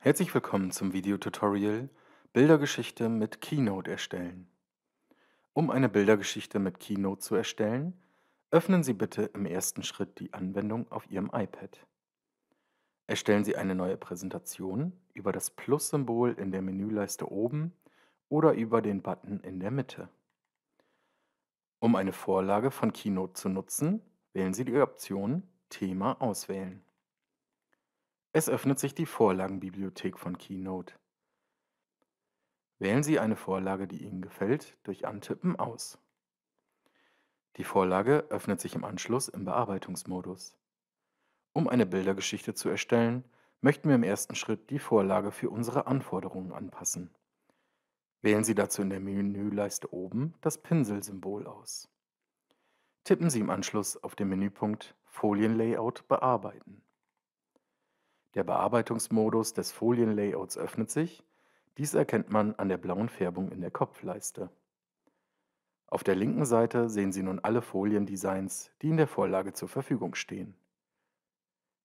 Herzlich willkommen zum Videotutorial Bildergeschichte mit Keynote erstellen. Um eine Bildergeschichte mit Keynote zu erstellen, öffnen Sie bitte im ersten Schritt die Anwendung auf Ihrem iPad. Erstellen Sie eine neue Präsentation über das Plus-Symbol in der Menüleiste oben oder über den Button in der Mitte. Um eine Vorlage von Keynote zu nutzen, wählen Sie die Option Thema auswählen. Es öffnet sich die Vorlagenbibliothek von Keynote. Wählen Sie eine Vorlage, die Ihnen gefällt, durch Antippen aus. Die Vorlage öffnet sich im Anschluss im Bearbeitungsmodus. Um eine Bildergeschichte zu erstellen, möchten wir im ersten Schritt die Vorlage für unsere Anforderungen anpassen. Wählen Sie dazu in der Menüleiste oben das Pinselsymbol aus. Tippen Sie im Anschluss auf den Menüpunkt Folienlayout bearbeiten. Der Bearbeitungsmodus des Folienlayouts öffnet sich. Dies erkennt man an der blauen Färbung in der Kopfleiste. Auf der linken Seite sehen Sie nun alle Foliendesigns, die in der Vorlage zur Verfügung stehen.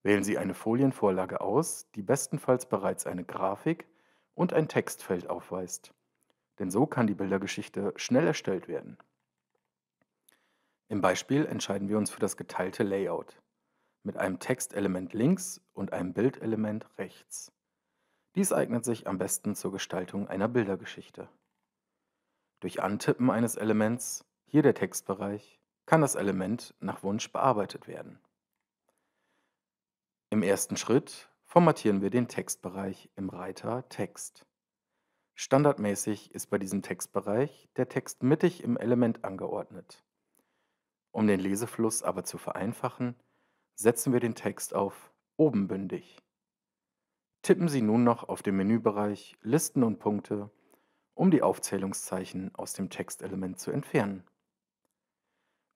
Wählen Sie eine Folienvorlage aus, die bestenfalls bereits eine Grafik und ein Textfeld aufweist. Denn so kann die Bildergeschichte schnell erstellt werden. Im Beispiel entscheiden wir uns für das geteilte Layout mit einem Textelement links und einem Bildelement rechts. Dies eignet sich am besten zur Gestaltung einer Bildergeschichte. Durch Antippen eines Elements, hier der Textbereich, kann das Element nach Wunsch bearbeitet werden. Im ersten Schritt formatieren wir den Textbereich im Reiter Text. Standardmäßig ist bei diesem Textbereich der Text mittig im Element angeordnet. Um den Lesefluss aber zu vereinfachen, setzen wir den Text auf Obenbündig. Tippen Sie nun noch auf den Menübereich Listen und Punkte, um die Aufzählungszeichen aus dem Textelement zu entfernen.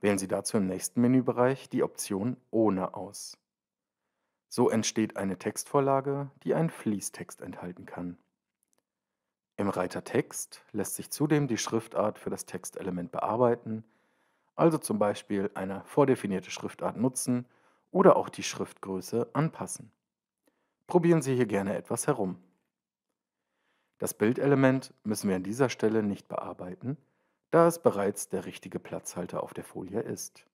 Wählen Sie dazu im nächsten Menübereich die Option Ohne aus. So entsteht eine Textvorlage, die einen Fließtext enthalten kann. Im Reiter Text lässt sich zudem die Schriftart für das Textelement bearbeiten, also zum Beispiel eine vordefinierte Schriftart nutzen oder auch die Schriftgröße anpassen. Probieren Sie hier gerne etwas herum. Das Bildelement müssen wir an dieser Stelle nicht bearbeiten, da es bereits der richtige Platzhalter auf der Folie ist.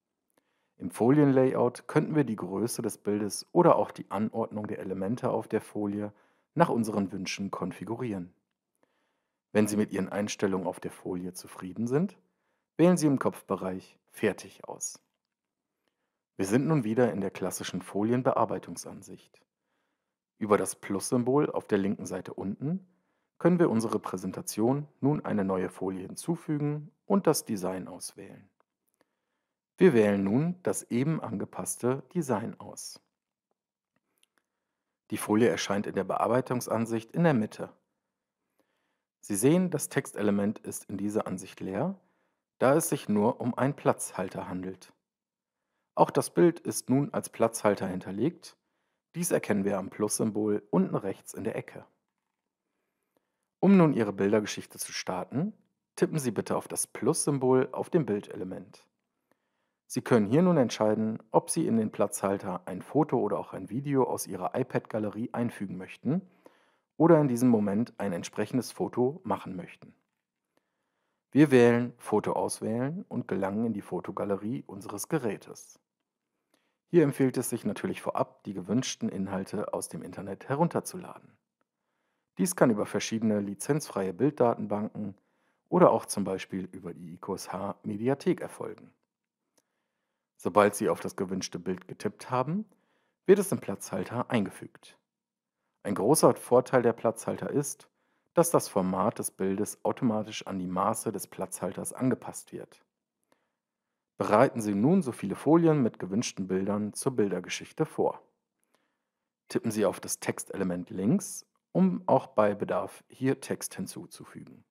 Im Folienlayout könnten wir die Größe des Bildes oder auch die Anordnung der Elemente auf der Folie nach unseren Wünschen konfigurieren. Wenn Sie mit Ihren Einstellungen auf der Folie zufrieden sind, wählen Sie im Kopfbereich Fertig aus. Wir sind nun wieder in der klassischen Folienbearbeitungsansicht. Über das Plus-Symbol auf der linken Seite unten können wir unsere Präsentation nun eine neue Folie hinzufügen und das Design auswählen. Wir wählen nun das eben angepasste Design aus. Die Folie erscheint in der Bearbeitungsansicht in der Mitte. Sie sehen, das Textelement ist in dieser Ansicht leer, da es sich nur um einen Platzhalter handelt. Auch das Bild ist nun als Platzhalter hinterlegt. Dies erkennen wir am Plus-Symbol unten rechts in der Ecke. Um nun Ihre Bildergeschichte zu starten, tippen Sie bitte auf das Plus-Symbol auf dem Bildelement. Sie können hier nun entscheiden, ob Sie in den Platzhalter ein Foto oder auch ein Video aus Ihrer iPad-Galerie einfügen möchten oder in diesem Moment ein entsprechendes Foto machen möchten. Wir wählen Foto auswählen und gelangen in die Fotogalerie unseres Gerätes. Hier empfiehlt es sich natürlich vorab, die gewünschten Inhalte aus dem Internet herunterzuladen. Dies kann über verschiedene lizenzfreie Bilddatenbanken oder auch zum Beispiel über die IQSH Mediathek erfolgen. Sobald Sie auf das gewünschte Bild getippt haben, wird es im Platzhalter eingefügt. Ein großer Vorteil der Platzhalter ist, dass das Format des Bildes automatisch an die Maße des Platzhalters angepasst wird. Bereiten Sie nun so viele Folien mit gewünschten Bildern zur Bildergeschichte vor. Tippen Sie auf das Textelement links, um auch bei Bedarf hier Text hinzuzufügen.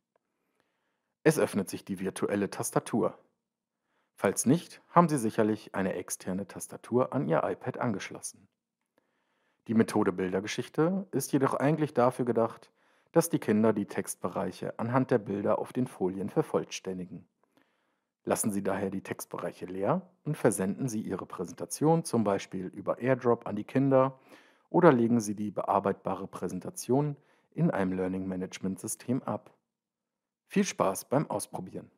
Es öffnet sich die virtuelle Tastatur. Falls nicht, haben Sie sicherlich eine externe Tastatur an Ihr iPad angeschlossen. Die Methode Bildergeschichte ist jedoch eigentlich dafür gedacht, dass die Kinder die Textbereiche anhand der Bilder auf den Folien vervollständigen. Lassen Sie daher die Textbereiche leer und versenden Sie Ihre Präsentation zum Beispiel über AirDrop an die Kinder oder legen Sie die bearbeitbare Präsentation in einem Learning Management System ab. Viel Spaß beim Ausprobieren!